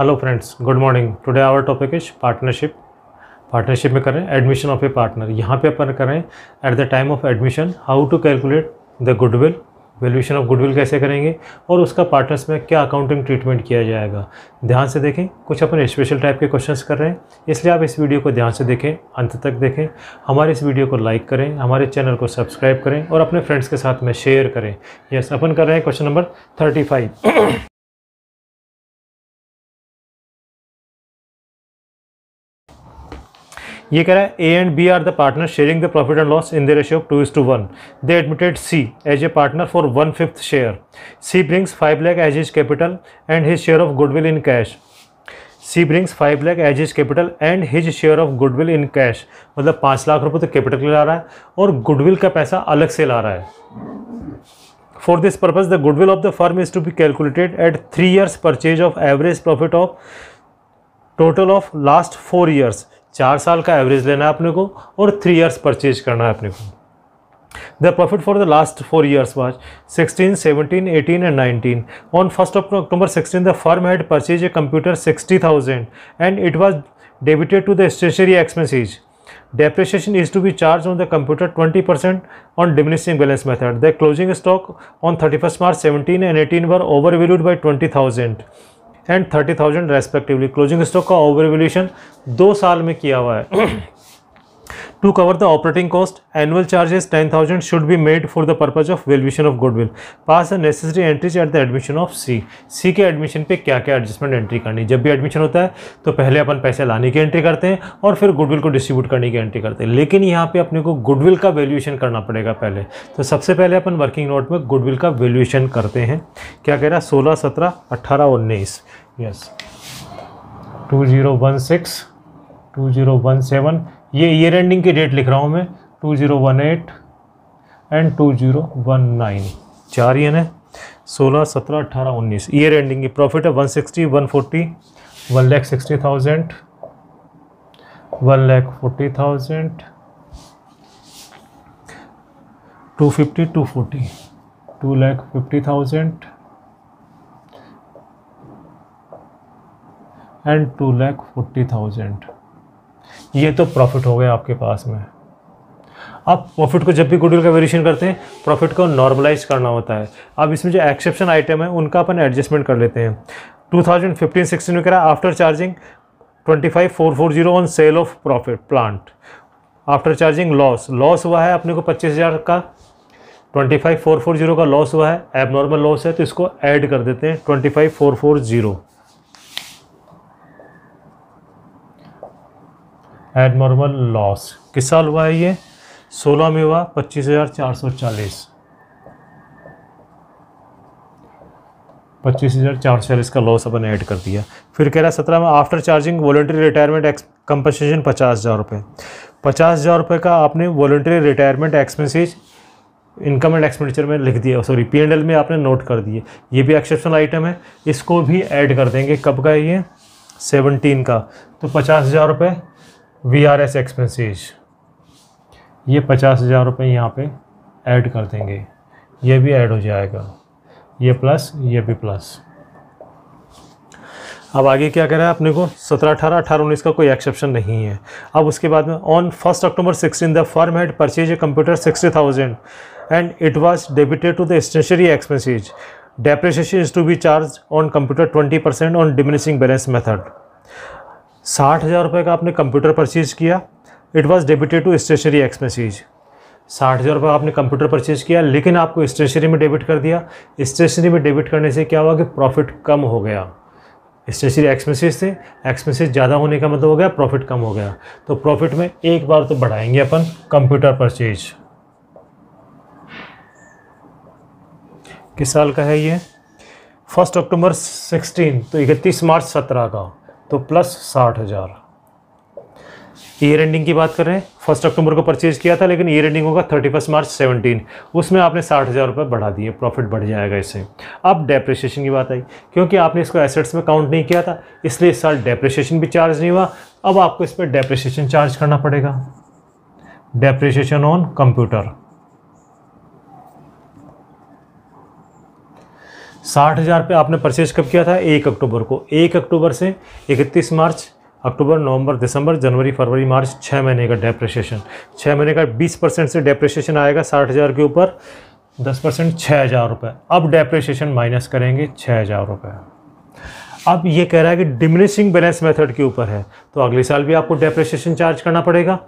Hello friends good morning today our topic is partnership partnership में करें admission of A partner यहाँ पे अपन करें at the time of admission how to calculate the goodwill valuation of goodwill कैसे करेंगे और उसका पार्टनर्स में क्या अकाउंटिंग ट्रीटमेंट किया जाएगा ध्यान से देखें कुछ अपन स्पेशल टाइप के क्वेश्चन कर रहे हैं इसलिए आप इस वीडियो को ध्यान से देखें अंत तक देखें हमारे इस वीडियो को लाइक करें हमारे चैनल को सब्सक्राइब करें और अपने फ्रेंड्स के साथ में शेयर करें यस अपन कर रहे हैं क्वेश्चन नंबर थर्टी ये कह रहा है A and B are the partner sharing the profit and loss in the ratio of two is to one they admitted C as a partner for one fifth share C brings five lakh as his capital and his share of goodwill in cash C brings five lakh as his capital and his share of goodwill in cash मतलब पाँच लाख रुपये तो capital ला रहा है और goodwill का पैसा अलग से ला रहा है for this purpose the goodwill of the firm is to be calculated at three years purchase of average profit of total of last four years चार साल का एवरेज लेना है अपने को और थ्री ईयर्स परचेज करना है अपने को the profit for the last four years was sixteen seventeen eighteen and nineteen on first of October sixteen the firm had purchase a computer sixty thousand and it was debited to the stationery expenses depreciation is to be charge on the computer twenty percent on diminishing balance method the closing stock on thirty first March seventeen and eighteen were over valued by twenty thousand and thirty thousand respectively closing stock का over valuation दो साल में किया हुआ है to cover the operating cost annual charges ten thousand should be made for the purpose of valuation of goodwill pass the necessary entries at the admission of C C के admission पे क्या क्या एडजस्टमेंट एंट्री करनी जब भी admission होता है तो पहले अपन पैसे लाने की एंट्री करते हैं और फिर गुडविल को डिस्ट्रीब्यूट करने की एंट्री करते हैं लेकिन यहाँ पे अपने को गुडविल का वैल्यूएशन करना पड़ेगा पहले तो सबसे पहले अपन वर्किंग नोट में गुडविल का वैल्यूएशन करते हैं क्या कह रहा है सोलह सत्रह अट्ठारह उन्नीस yes two zero one six two zero one seven ये ईयर एंडिंग की डेट लिख रहा हूँ मैं two zero one eight and two zero one nine चार ईयर है सोलह सत्रह अट्ठारह उन्नीस ईयर एंडिंग की प्रॉफिट है one sixty one forty one lakh sixty thousand one lakh forty thousand two fifty two forty two lakh fifty thousand and two lakh forty thousand ये तो प्रॉफिट हो गया आपके पास में आप प्रॉफिट को जब भी गुडविल का वेरिएशन करते हैं प्रॉफिट को नॉर्मलाइज करना होता है अब इसमें जो एक्सेप्शन आइटम है उनका अपन एडजस्टमेंट कर लेते हैं 2015-16 में करा after charging 25440 on sale of profit plant after charging loss loss हुआ है अपने को 25000 का 25440 का लॉस हुआ है एबनॉर्मल लॉस है तो इसको ऐड कर देते हैं ट्वेंटी एडमॉर्मल लॉस किस साल हुआ है ये सोलह में हुआ पच्चीस हज़ार चार सौ चालीस पच्चीस हज़ार चार सौ चालीस का लॉस अपन ऐड कर दिया फिर कह रहा है सत्रह में after charging voluntary retirement compensation पचास हज़ार रुपये पचास हज़ार रुपये का आपने voluntary retirement expenses income and expenditure में लिख दिया सॉरी पी एंड एल में आपने नोट कर दिए ये भी एक्सेप्शनल आइटम है इसको भी ऐड कर देंगे कब का ये सेवनटीन का तो पचास हज़ार रुपये वी आर एस एक्सपेंसिज ये पचास हज़ार रुपये यहाँ पे ऐड कर देंगे ये भी ऐड हो जाएगा ये प्लस ये भी प्लस अब आगे क्या करें है अपने को सत्रह अठारह अठारह उन्नीस का कोई एक्सेप्शन नहीं है अब उसके बाद में on first October sixteen the firm had purchase a computer sixty thousand and it was debited to the stationery expenses depreciation is to be charge on computer twenty percent on diminishing balance method साठ हज़ार रुपये का आपने computer purchase किया it was debited to stationery expenses साठ हज़ार रुपये आपने कंप्यूटर परचेज़ किया लेकिन आपको स्टेशनरी में डेबिट कर दिया स्टेशनरी में डेबिट करने से क्या हुआ कि प्रॉफिट कम हो गया स्टेशनरी एक्सपेंसिज थे एक्सपेंसिज़ ज़्यादा होने का मतलब हो गया प्रॉफिट कम हो गया तो प्रॉफिट में एक बार तो बढ़ाएंगे अपन कंप्यूटर परचेज किस साल का है ये फर्स्ट अक्टूबर 16 तो इकतीस मार्च 17 का तो प्लस साठ हज़ार ईयर एंडिंग की बात करें फर्स्ट अक्टूबर को परचेज किया था लेकिन ईयर एंडिंग होगा थर्टी फर्स्ट मार्च सेवनटीन उसमें आपने साठ हज़ार रुपये बढ़ा दिए प्रॉफिट बढ़ जाएगा इससे अब डेप्रिसिएशन की बात आई क्योंकि आपने इसको एसेट्स में काउंट नहीं किया था इसलिए इस साल डेप्रिसिएशन भी चार्ज नहीं हुआ अब आपको इस पर डेप्रिसिएशन चार्ज करना पड़ेगा डेप्रिसिएशन ऑन कंप्यूटर साठ हज़ार पे आपने परचेज कब किया था एक अक्टूबर को एक अक्टूबर से इकतीस मार्च अक्टूबर नवंबर दिसंबर जनवरी फरवरी मार्च छः महीने का डेप्रेशिएशन छः महीने का बीस परसेंट से डेप्रेशिएशन आएगा साठ हज़ार के ऊपर दस परसेंट छः हज़ार रुपये अब डेप्रेशिएशन माइनस करेंगे छः हज़ार रुपये अब ये कह रहा है कि डिमिनिशिंग बैलेंस मेथड के ऊपर है तो अगले साल भी आपको डेप्रिसिएशन चार्ज करना पड़ेगा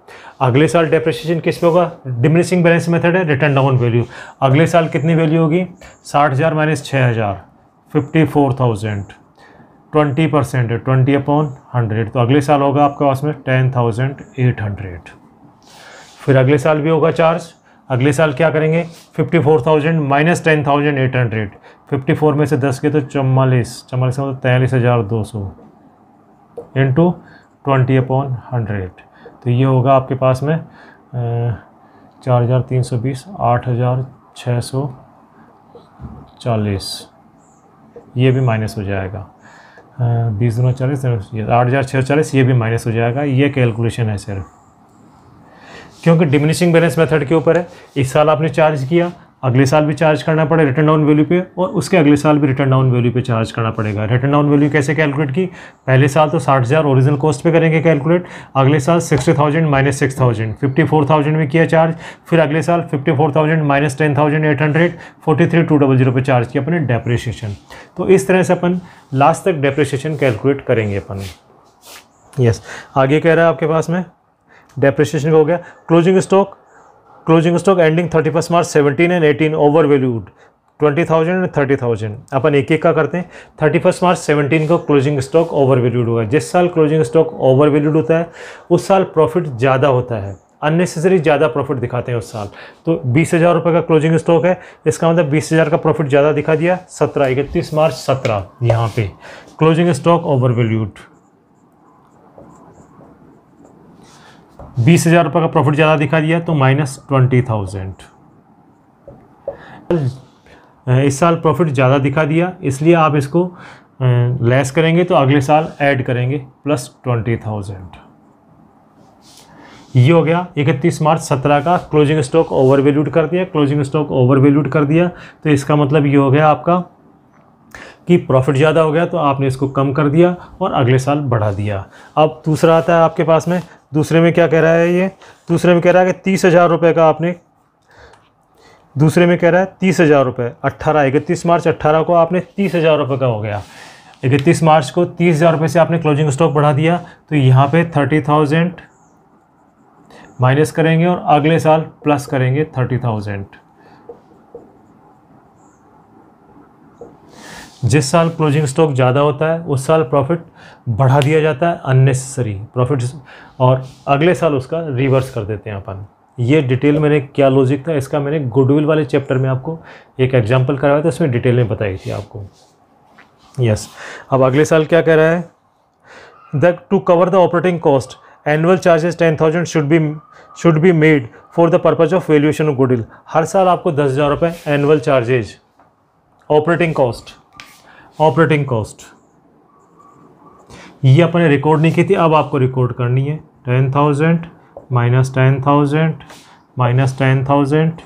अगले साल डेप्रिसिएशन किस पे होगा डिमिनिशिंग बैलेंस मेथड है रिटर्न डाउन वैल्यू अगले साल कितनी वैल्यू होगी साठ हज़ार माइनस छः हज़ार fifty four thousand twenty percent है ट्वेंटी अपॉन हंड्रेड तो अगले साल होगा आपके पास में टेन थाउजेंड एट हंड्रेड फिर अगले साल भी होगा चार्ज अगले साल क्या करेंगे fifty four thousand minus ten thousand eight hundred fifty four में से दस के तो चवालीस चवालीस मतलब तैंतालीस हज़ार दो सौ इंटू ट्वेंटी अपॉन हंड्रेड तो ये होगा आपके पास में चार हज़ार तीन सौ बीस आठ हज़ार छः सौ चालीस ये भी माइनस हो जाएगा बीस दोनों चालीस आठ हज़ार छः चालीस ये भी माइनस हो जाएगा ये कैलकुलेशन है सिर्फ क्योंकि डिमिनिशिंग बैलेंस मेथड के ऊपर है इस साल आपने चार्ज किया अगले साल भी चार्ज करना पड़े रिटर्न डाउन वैल्यू पे और उसके अगले साल भी रिटर्न डाउन वैल्यू पे चार्ज करना पड़ेगा रिटर्न डाउन वैल्यू कैसे कैलकुलेट की पहले साल तो साठ हज़ार ओरिजिनल कॉस्ट पे करेंगे कैलकुलेट अगले साल sixty thousand minus six thousand fifty four thousand में किया चार्ज फिर अगले साल fifty four thousand minus ten thousand eight hundred forty three two double zero पर चार्ज किया अपने डेप्रिशिएशन तो इस तरह से अपन लास्ट तक डेप्रिशिएशन कैलकुलेट करेंगे अपन यस yes. आगे कह रहा है आपके पास में डेप्रिशिएशन का हो गया closing stock closing stock ending thirty first March seventeen and eighteen over valued twenty thousand and thirty thousand अपन एक एक का करते हैं थर्टी फर्स्ट मार्च सेवनटीन को क्लोजिंग स्टॉक ओवर वैल्यूड होगा जिस साल क्लोजिंग स्टॉक ओवर वैल्यूड होता है उस साल प्रॉफिट ज़्यादा होता है अननेसेसरी ज़्यादा प्रॉफिट दिखाते हैं उस साल तो बीस हज़ार रुपये का क्लोजिंग स्टॉक है इसका मतलब बीस हज़ार का प्रॉफिट ज़्यादा दिखा दिया सत्रह इकतीस मार्च सत्रह यहाँ पे क्लोजिंग स्टॉक ओवर वैल्यूड बीस हज़ार रुपये का प्रॉफिट ज़्यादा दिखा दिया तो माइनस ट्वेंटी थाउजेंड इस साल प्रॉफिट ज़्यादा दिखा दिया इसलिए आप इसको लेस करेंगे तो अगले साल ऐड करेंगे प्लस ट्वेंटी थाउजेंड ये हो गया इकतीस मार्च सत्रह का क्लोजिंग स्टॉक ओवर वैल्यूड कर दिया क्लोजिंग स्टॉक ओवर वैल्यूड कर दिया तो इसका मतलब ये हो गया आपका कि प्रॉफिट ज़्यादा हो गया तो आपने इसको कम कर दिया और अगले साल बढ़ा दिया अब दूसरा आता है आपके पास में दूसरे में क्या कह रहा है ये दूसरे में कह रहा है कि तीस हज़ार रुपये का आपने दूसरे में कह रहा है तीस हज़ार रुपये अट्ठारह इकतीस मार्च अट्ठारह को आपने तीस हज़ार रुपये का हो गया इकतीस मार्च को तीस हज़ार रुपये से आपने क्लोजिंग स्टॉक बढ़ा दिया तो यहाँ पे थर्टी थाउजेंड माइनस करेंगे और अगले साल प्लस करेंगे थर्टी थाउजेंड जिस साल क्लोजिंग स्टॉक ज़्यादा होता है उस साल प्रॉफिट बढ़ा दिया जाता है अननेसेसरी प्रॉफिट और अगले साल उसका रिवर्स कर देते हैं अपन ये डिटेल मैंने क्या लॉजिक था इसका मैंने गुडविल वाले चैप्टर में आपको एक एग्जांपल करवाया था उसमें डिटेल में बताई थी आपको यस yes. अब अगले साल क्या कह रहा है the to cover the operating cost annual charges ten thousand should be should be made for the purpose of valuation of goodwill हर साल आपको दस हज़ार रुपये annual charges operating cost operating cost ये अपने रिकॉर्ड नहीं की थी अब आपको रिकॉर्ड करनी है ten thousand minus ten thousand minus ten thousand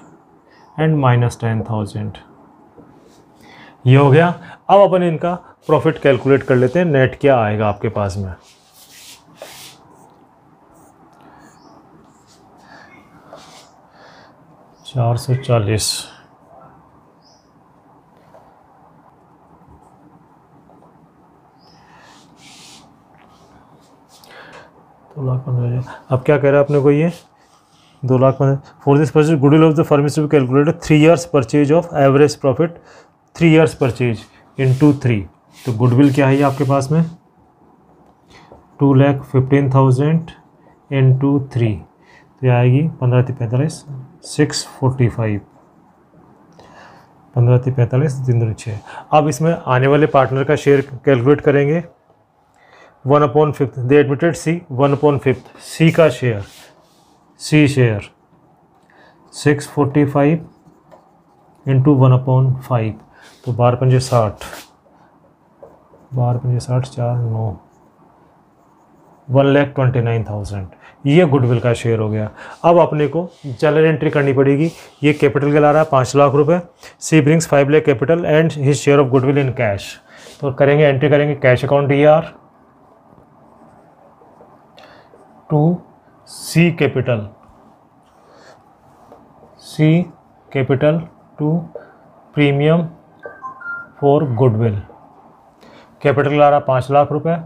and minus ten thousand ये हो गया अब अपन इनका प्रॉफिट कैलकुलेट कर लेते हैं नेट क्या आएगा आपके पास में चार सौ चालीस दो लाख पंद्रह हज़ार अब क्या कह रहा है अपने को ये दो लाख पंद्रह for this purchase good of the pharmacy भी calculate calculated three years purchase of average profit three years purchase into three तो गुडविल क्या है ये आपके पास में two lakh fifteen thousand into three तो ये आएगी पंद्रह थी पैंतालीस सिक्स फोर्टी फाइव पंद्रह थी पैंतालीस तीन दिन छः अब इसमें आने वाले पार्टनर का शेयर कैलकुलेट करेंगे one upon fifth they admitted C one upon fifth C का share C share six forty five into one upon five तो बारह पंजे साठ बारह पंजे साठ चार नौ one lakh twenty nine thousand ये गुडविल का शेयर हो गया अब अपने को जनरल एंट्री करनी पड़ेगी ये कैपिटल के ला रहा है पाँच लाख रुपए C brings five lakh capital and his share of goodwill in cash तो करेंगे एंट्री करेंगे cash account E R to C capital C capital to premium for goodwill capital का रहा पाँच लाख रुपए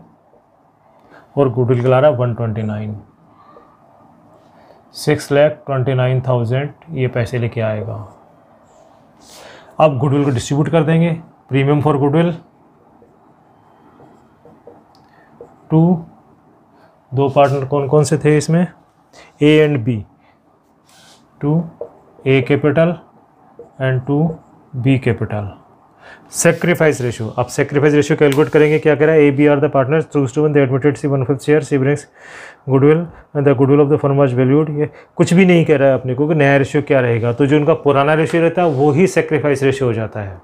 और गुडविल का रहा one twenty nine six lakh twenty nine thousand ये पैसे लेके आएगा अब गुडविल को डिस्ट्रीब्यूट कर देंगे प्रीमियम फॉर गुडविल टू दो पार्टनर कौन कौन से थे इसमें A and B to A capital and to B capital sacrifice ratio आप सेक्रीफाइस रेशियो कैलकुलेट करेंगे क्या करें A B are the partner three to one the admitted C one fifth share C brings goodwill and the goodwill of the firm was valued ये कुछ भी नहीं कह रहा है अपने को कि नया रेशियो क्या रहेगा तो जो उनका पुराना रेशियो रहता है वो ही सेक्रीफाइस रेशियो हो जाता है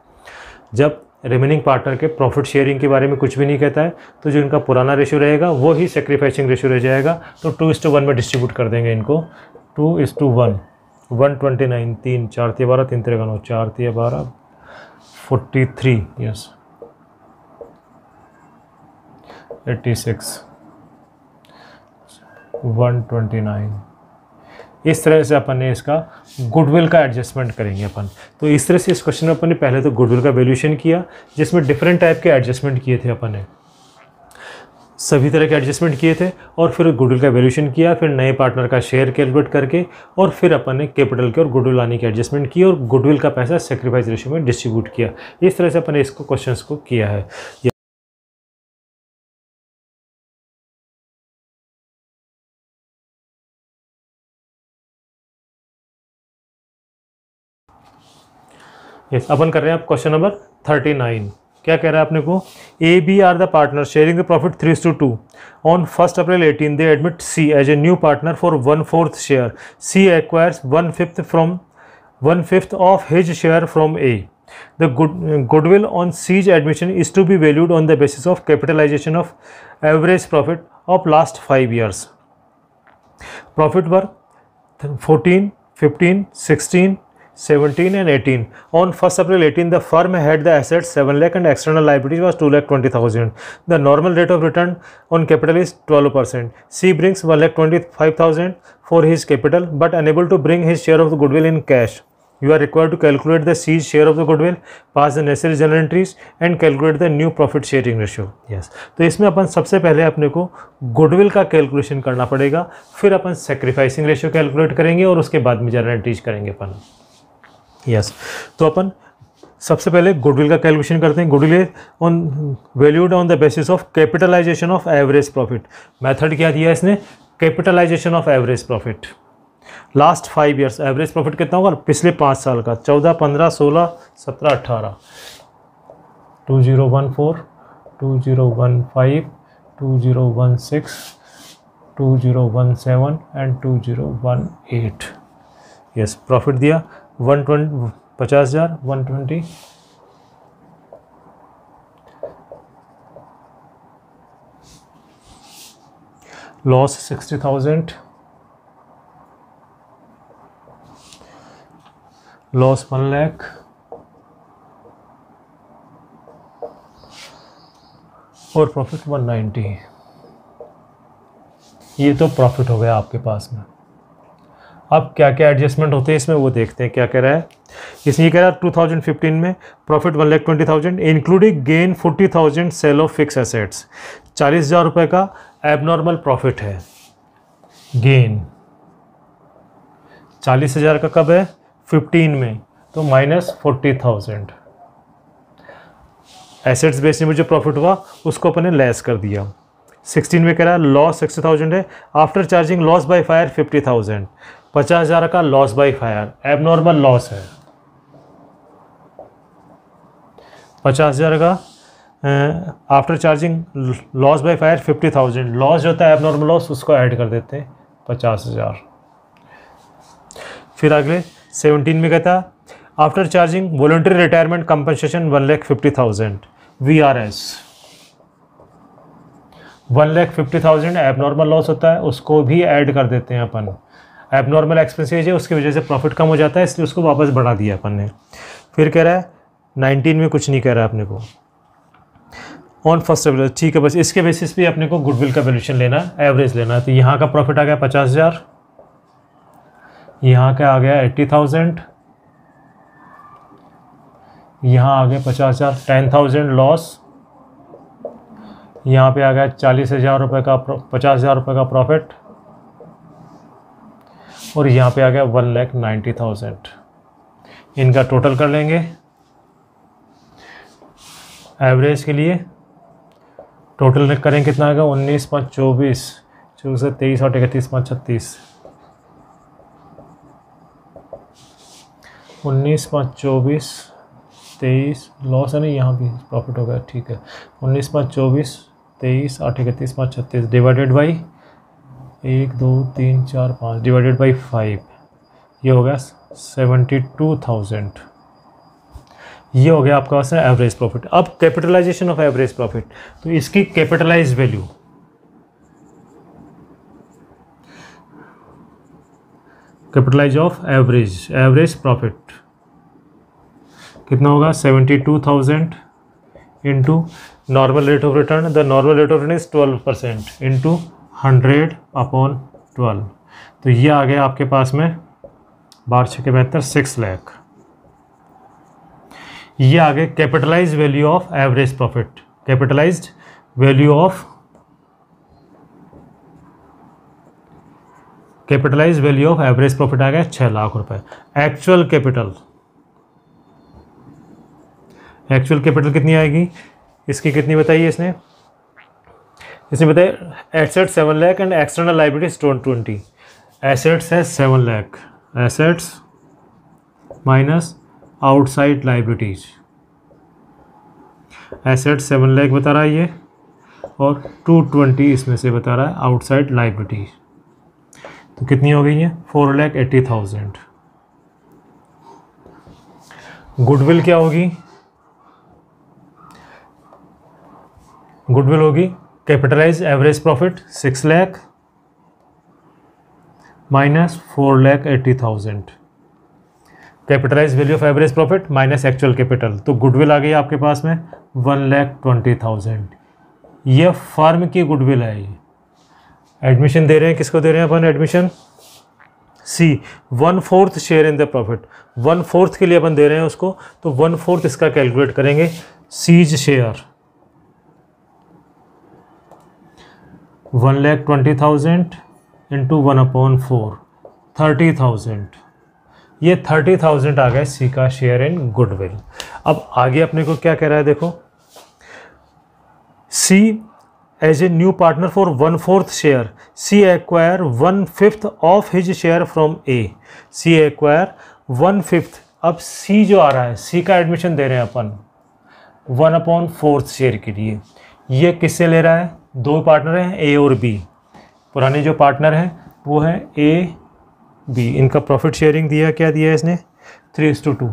जब रिमेनिंग पार्टनर के प्रॉफिट शेयरिंग के बारे में कुछ भी नहीं कहता है तो जो इनका पुराना रेशो रहेगा वो ही सेक्रीफाइसिंग रेशो रह जाएगा तो टू इस टू वन में डिस्ट्रीब्यूट कर देंगे इनको two is to one one twenty nine तीन चार तीय बारह तीन तेरह नौ चार तीय बारह forty three yes eighty six one twenty nine इस तरह से अपन ने इसका गुडविल का एडजस्टमेंट करेंगे अपन तो इस तरह से इस क्वेश्चन में अपन ने पहले तो गुडविल का वैल्यूशन किया जिसमें डिफरेंट टाइप के एडजस्टमेंट किए थे अपन ने सभी तरह के एडजस्टमेंट किए थे और फिर गुडविल का वैल्यूशन किया फिर नए पार्टनर का शेयर कैलकुलेट करके और फिर अपन ने कैपिटल के और गुडविल आने के एडजस्टमेंट किया और गुडविल का पैसा सेक्रीफाइस रेशियो में डिस्ट्रीब्यूट किया इस तरह से अपन ने इसको क्वेश्चन को किया है यस अपन कर रहे हैं आप क्वेश्चन नंबर थर्टी नाइन क्या कह रहा है अपने को A B are the partner sharing the profit three two two on first April eighteen they admit C as a new partner for one fourth share C acquires one fifth from one fifth of his share from A the good goodwill on C's admission is to be valued on the basis of capitalisation of average profit of last five years profit were fourteen fifteen sixteen 17 and 18 on 1st april 18 the firm had the assets 7 lakh and external liabilities was 2 lakh 20000 the normal rate of return on capital is 12% c brings 1 lakh 25000 for his capital but unable to bring his share of the goodwill in cash you are required to calculate the c's share of the goodwill pass the necessary journal entries and calculate the new profit sharing ratio yes तो isme apan sabse pehle apne ko goodwill ka calculation karna padega fir apan sacrificing ratio calculate karenge aur uske baad me journal entries karenge apan yes तो अपन सबसे पहले goodwill का calculation करते हैं goodwill on valued on the basis of capitalisation of average profit method क्या दिया इसने capitalisation of average profit last five years average profit कितना होगा पिछले पाँच साल का चौदह पंद्रह सोलह सत्रह अट्ठारह two zero one four two zero one five two zero one six two zero one seven and two zero one eight yes profit दिया वन ट्वेंटी पचास हज़ार one twenty loss sixty thousand loss one lakh और profit one ninety ये तो profit हो गया आपके पास में अब क्या क्या एडजस्टमेंट होते हैं इसमें वो देखते हैं क्या कह रहा है इसमें कह रहा है 2015 में profit one lakh twenty thousand including gain forty thousand sale of fix assets चालीस हज़ार रुपये का एबनॉर्मल प्रॉफिट है गेन चालीस हज़ार का कब है फिफ्टीन में तो माइनस फोर्टी थाउजेंड एसेट्स बेचने में जो प्रॉफिट हुआ उसको अपने लेस कर दिया सिक्सटीन में कह रहा है लॉस सिक्सटी थाउजेंड है after charging loss by fire fifty thousand पचास हजार का loss by fire abnormal loss है पचास हजार का after charging loss by fire fifty thousand loss जो होता है एबनॉर्मल लॉस उसको ऐड कर देते हैं पचास हज़ार फिर अगले सेवनटीन में कहता after charging voluntary retirement compensation one lakh fifty thousand V R S one lakh fifty thousand abnormal loss होता है उसको भी ऐड कर देते हैं अपन एबनॉर्मल एक्सपेंसिज है उसकी वजह से प्रॉफिट कम हो जाता है इसलिए उसको वापस बढ़ा दिया अपन ने फिर कह रहा है नाइनटीन में कुछ नहीं कह रहा है अपने को ऑन फर्स्ट एवरेज ठीक है बस इसके बेसिस पे अपने को गुडविल का वैल्यूशन लेना है एवरेज लेना है तो यहाँ का प्रॉफिट आ गया पचास हज़ार यहाँ का आ गया एट्टी थाउजेंड यहाँ आ गया पचास हज़ार टेन थाउजेंड लॉस यहाँ पे आ गया चालीस हज़ार रुपये का पचास हज़ार रुपये का प्रॉफिट और यहाँ पे आ गया वन लैख नाइन्टी थाउजेंड इनका टोटल कर लेंगे एवरेज के लिए टोटल करें कितना आएगा उन्नीस पाँच चौबीस चौबीस से तेईस आठ इकतीस पाँच छत्तीस उन्नीस पाँच चौबीस तेईस लॉस है नहीं यहाँ भी प्रॉफिट हो गया ठीक है उन्नीस पाँच चौबीस तेईस आठ इकतीस पाँच छत्तीस डिवाइडेड बाई एक दो तीन चार पाँच डिवाइडेड बाई फाइव ये हो गया सेवेंटी टू थाउजेंड ये हो गया आपका पास एवरेज प्रॉफिट अब कैपिटलाइजेशन ऑफ एवरेज प्रॉफिट तो इसकी capitalise value capitalise of average average profit कितना होगा seventy two thousand into normal rate of return the normal rate of return is twelve percent into hundred upon twelve तो ये आ गया आपके पास में बारह छः के बेहतर सिक्स लैख ये आ गए capitalise value of average profit capitalise value of capitalise value of average profit आ गया छः लाख रुपए एक्चुअल कैपिटल एक्चुअल कैपिटल कितनी आएगी इसकी कितनी बताइए इसने इसमें बताए asset seven lakh and external liability stone twenty assets है seven lakh assets minus outside liabilities asset seven lakh बता रहा है ये और टू ट्वेंटी इसमें से बता रहा है आउटसाइड लाइब्रेटीज तो कितनी हो गई है four lakh eighty thousand goodwill क्या होगी गुडविल होगी capitalise average profit six lakh minus four lakh eighty thousand capitalise value of average profit minus actual capital तो गुडविल आ गई आपके पास में वन लैख ट्वेंटी थाउजेंड यह फर्म की गुडविल है ये एडमिशन दे रहे हैं किसको दे रहे हैं अपन admission C one fourth share in the profit one fourth के लिए अपन दे रहे हैं उसको तो वन फोर्थ इसका कैलकुलेट करेंगे C's share one lakh twenty thousand into one upon four thirty thousand ये थर्टी थाउजेंड आ गए सी का शेयर इन गुडविल अब आगे अपने को क्या कह रहा है देखो C as a new partner for one fourth share C acquire one fifth of his share from A C acquire one fifth अब सी जो आ रहा है सी का एडमिशन दे रहे हैं अपन वन अपॉन फोर्थ शेयर के लिए ये किससे ले रहा है दो पार्टनर हैं ए और बी पुराने जो पार्टनर हैं वो हैं ए बी इनका प्रॉफिट शेयरिंग दिया क्या दिया है इसने थ्री इस टू टू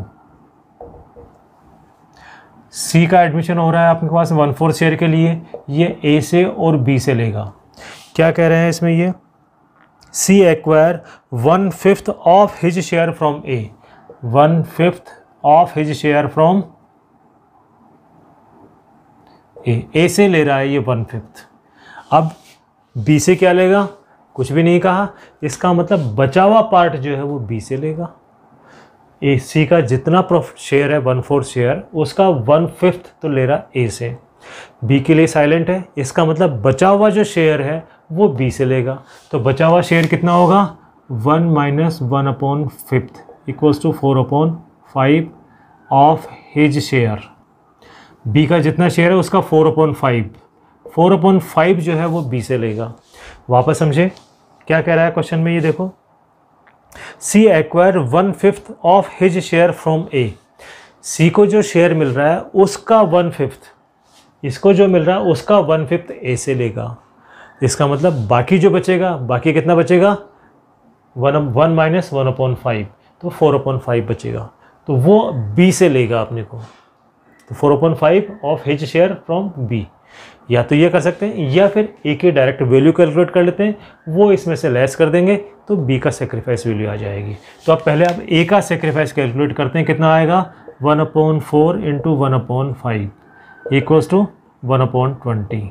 सी का एडमिशन हो रहा है आपके पास वन फोर शेयर के लिए ये ए से और बी से लेगा क्या कह रहे हैं इसमें ये C acquire one fifth of his share from A one fifth of his share from A A से ले रहा है ये वन फिफ्थ अब बी से क्या लेगा कुछ भी नहीं कहा इसका मतलब बचा हुआ पार्ट जो है वो बी से लेगा ए सी का जितना प्रॉफिट शेयर है वन फोर्थ शेयर उसका वन फिफ्थ तो ले रहा ए से बी के लिए साइलेंट है इसका मतलब बचा हुआ जो शेयर है वो बी से लेगा तो बचा हुआ शेयर कितना होगा one minus one upon fifth equals to four upon five of his share B का जितना शेयर है उसका four upon five four upon five जो है वो बी से लेगा वापस समझे क्या कह रहा है क्वेश्चन में ये देखो C acquire one fifth of his share from A C को जो शेयर मिल रहा है उसका वन फिफ्थ इसको जो मिल रहा है उसका वन फिफ्थ ए से लेगा इसका मतलब बाकी जो बचेगा बाकी कितना बचेगा one one minus one upon five तो फोर अपॉन फाइव बचेगा तो वो बी से लेगा अपने को तो four upon five of his share from B या तो ये कर सकते हैं या फिर ए के डायरेक्ट वैल्यू कैलकुलेट कर लेते हैं वो इसमें से लेस कर देंगे तो बी का सेक्रीफाइस वैल्यू आ जाएगी तो अब पहले आप ए का सेक्रीफाइस कैलकुलेट करते हैं कितना आएगा one upon four into one upon five equals to one upon twenty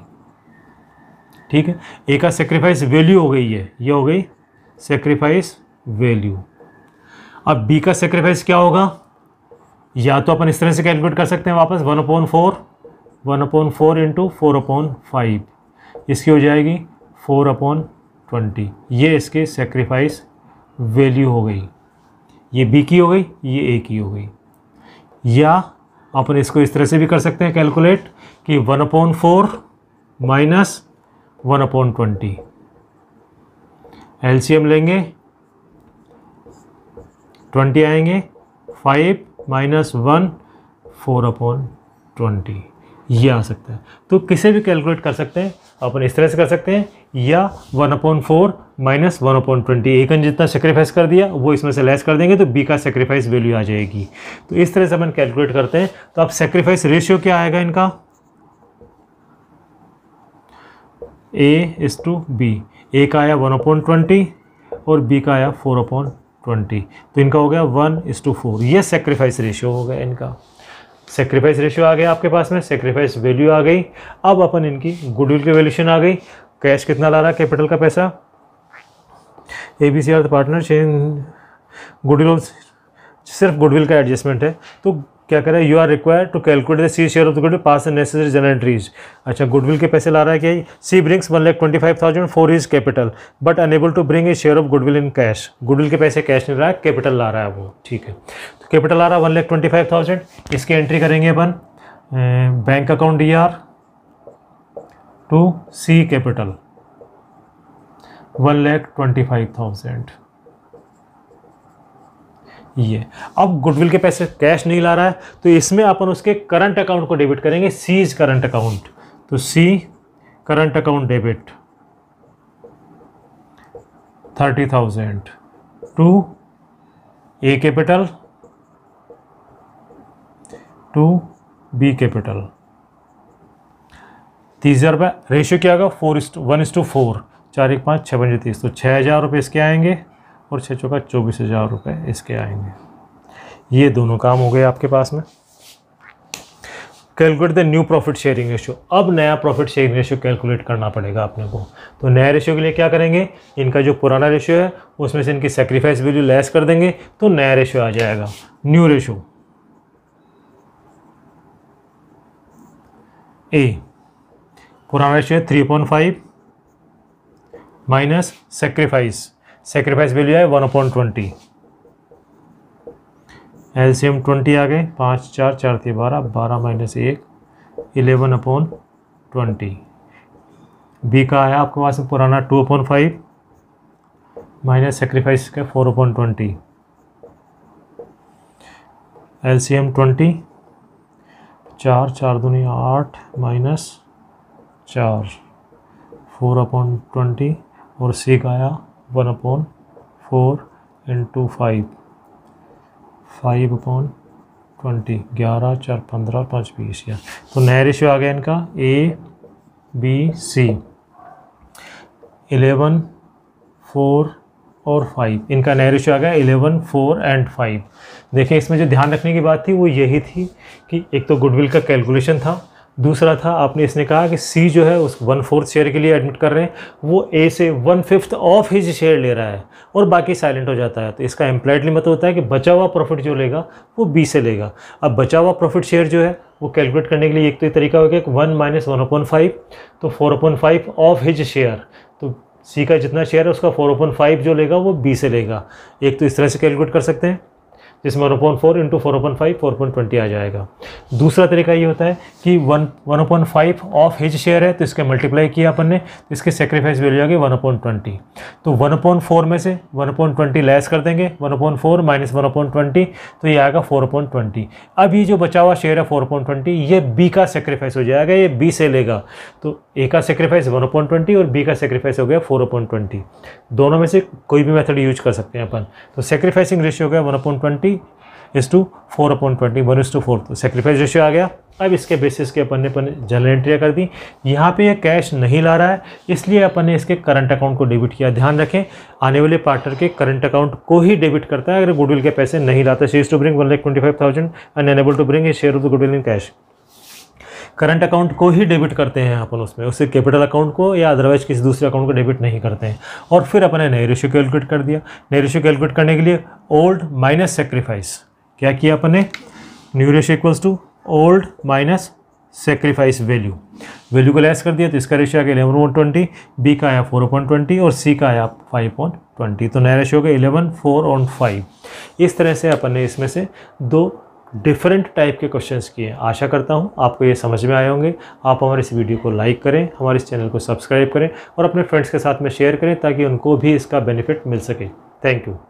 ठीक है ए का सेक्रीफाइस वैल्यू हो गई है ये हो गई सेक्रीफाइस वैल्यू अब बी का सेक्रीफाइस क्या होगा या तो अपन इस तरह से कैलकुलेट कर सकते हैं वापस one upon four one upon four into four upon five इसकी हो जाएगी फोर अपॉन ट्वेंटी ये इसके सेक्रीफाइस वैल्यू हो गई ये बी की हो गई ये ए की हो गई या अपन इसको इस तरह से भी कर सकते हैं कैलकुलेट कि one upon four minus one upon twenty LCM लेंगे ट्वेंटी आएंगे five minus one four upon twenty ये आ सकता है तो किसे भी कैलकुलेट कर सकते हैं अपन इस तरह से कर सकते हैं या one upon four minus one upon twenty एक ने जितना सेक्रीफाइस कर दिया वो इसमें से लेस कर देंगे तो बी का सेक्रीफाइस वैल्यू आ जाएगी तो इस तरह से अपन कैलकुलेट करते हैं तो अब सेक्रीफाइस रेशियो क्या आएगा इनका A is to B A का आया वन अपॉइंट ट्वेंटी और बी का आया फोर अपॉइंट ट्वेंटी तो इनका हो गया वन इज टू फोर ये सेक्रीफाइस रेशियो हो गया इनका सेक्रीफाइस रेशियो आ गया आपके पास में सेक्रीफाइस वैल्यू आ गई अब अपन इनकी गुडविल की वैल्यूशन आ गई कैश कितना ला रहा कैपिटल का पैसा A B C are partner goodwill सिर्फ गुडविल का एडजस्टमेंट है तो क्या करें you are require to calculate the C share of the goodwill pass the necessary journal entries अच्छा गुडविल के पैसे ला रहा है कि C brings one lakh twenty five thousand for is capital but unable to bring a share of goodwill in cash goodwill के पैसे cash नहीं रहा है कैपिटल ला रहा है वो ठीक है तो कैपिटल आ रहा है one lakh twenty five thousand इसकी एंट्री करेंगे अपन bank account D R to C capital one lakh twenty five thousand ये अब गुडविल के पैसे कैश नहीं ला रहा है तो इसमें अपन उसके करंट अकाउंट को डेबिट करेंगे सी इज करंट अकाउंट तो C current account debit thirty thousand to A capital to B capital तीस हज़ार रुपये रेशियो क्या होगा four is to one is to four चार एक पाँच छः पंजे तीस तो छः हज़ार रुपये इसके आएंगे और छः चौका चौबीस हज़ार रुपये इसके आएंगे ये दोनों काम हो गए आपके पास में calculate the new profit sharing ratio अब नया प्रॉफिट शेयरिंग रेशियो कैलकुलेट करना पड़ेगा अपने को तो नया रेशियो के लिए क्या करेंगे इनका जो पुराना रेशियो है उसमें से इनकी सेक्रीफाइस वैल्यू लेस कर देंगे तो नया रेशियो आ जाएगा न्यू रेशियो ए पुराना रेशियो है three point five minus sacrifice sacrifice value है one upon twenty LCM twenty आ गए पाँच चार चार थी बारह बारह माइनस एक इलेवन अपॉन ट्वेंटी बी का आया आपके पास पुराना two upon five minus sacrifice का four upon twenty L C M twenty चार चार दुनी आठ माइनस चार फोर अपॉन ट्वेंटी और सी का आया one upon four into five five upon twenty ग्यारह चार पंद्रह पाँच बीस या तो नया रेशियो आ गया इनका A B C eleven four और फाइव इनका नया रेशियो आ गया एलेवन फोर एंड फाइव देखें इसमें जो ध्यान रखने की बात थी वो यही थी कि एक तो गुडविल का कैलकुलेशन था दूसरा था आपने इसने कहा कि सी जो है उस वन फोर्थ शेयर के लिए एडमिट कर रहे हैं वो ए से one fifth of his share ले रहा है और बाकी साइलेंट हो जाता है तो इसका एम्प्लॉयडली मतलब होता है कि बचा हुआ प्रॉफिट जो लेगा वो बी से लेगा अब बचा हुआ प्रॉफिट शेयर जो है वो कैलकुलेट करने के लिए एक तो ये तरीका हो गया कि one minus one upon five तो four upon five of his share तो सी का जितना शेयर है उसका फोर अपॉन फाइव जो लेगा वो बी से लेगा एक तो इस तरह से कैलकुलेट कर सकते हैं जिसमें one upon four into four upon five four point twenty आ जाएगा दूसरा तरीका ये होता है कि one one upon five of his share है तो इसका मल्टीप्लाई किया अपन ने इसकी सेक्रीफाइस वैल्यू आ गई वन अपॉइंट ट्वेंटी तो वन अपॉइंट फोर में से वन अपॉइंट ट्वेंटी लेस कर देंगे one upon four minus one upon twenty तो ये आएगा फोर पॉइंट ट्वेंटी अब ये जो बचा हुआ शेयर है फोर पॉइंट ट्वेंटी ये बी का सेक्रीफाइस हो जाएगा ये बी से लेगा तो ए का सेक्रीफाइस वन अपॉइंट ट्वेंटी और बी का सेक्रीफाइस हो गया फोर अपॉइंट ट्वेंटी दोनों में से कोई भी मेथड यूज कर सकते हैं अपन तो सेक्रीफाइसिंग रेशियो हो गया one upon twenty twenty is to four upon twenty one is to four sacrifice ratio आ गया अब इसके बेसिस के अपन ने अपन जनरल एंट्रियाँ कर दी यहाँ पे ये कैश नहीं ला रहा है इसलिए अपन ने इसके करंट अकाउंट को डेबिट किया ध्यान रखें आने वाले पार्टनर के करंट अकाउंट को ही डेबिट करता है अगर गुडविल के पैसे नहीं लाता share to bring one lakh twenty five thousand and enable to bring a share of the goodwill in cash current account को ही डेबिट करते हैं अपन उसमें उससे कैपिटल अकाउंट को या अदरवाइज किसी दूसरे अकाउंट को डेबिट नहीं करते हैं और फिर अपने नए रेशो कैलकुलेट कर दिया नए रेशो कैलकुलेट करने के लिए ओल्ड माइनस सेक्रीफाइस क्या किया अपन ने new ratio equals to old minus sacrifice value value को लेस कर दिया तो इसका रेशो आ गया इलेवन पॉइंट ट्वेंटी बी का आया फोर पॉइंट ट्वेंटी और सी का आया फाइव पॉइंट ट्वेंटी तो नया रेशो हो गया इलेवन फोर ऑन फाइव इस तरह से अपन ने इसमें से दो डिफरेंट टाइप के क्वेश्चंस किए आशा करता हूँ आपको ये समझ में आए होंगे आप हमारे इस वीडियो को लाइक करें हमारे इस चैनल को सब्सक्राइब करें और अपने फ्रेंड्स के साथ में शेयर करें ताकि उनको भी इसका बेनिफिट मिल सके थैंक यू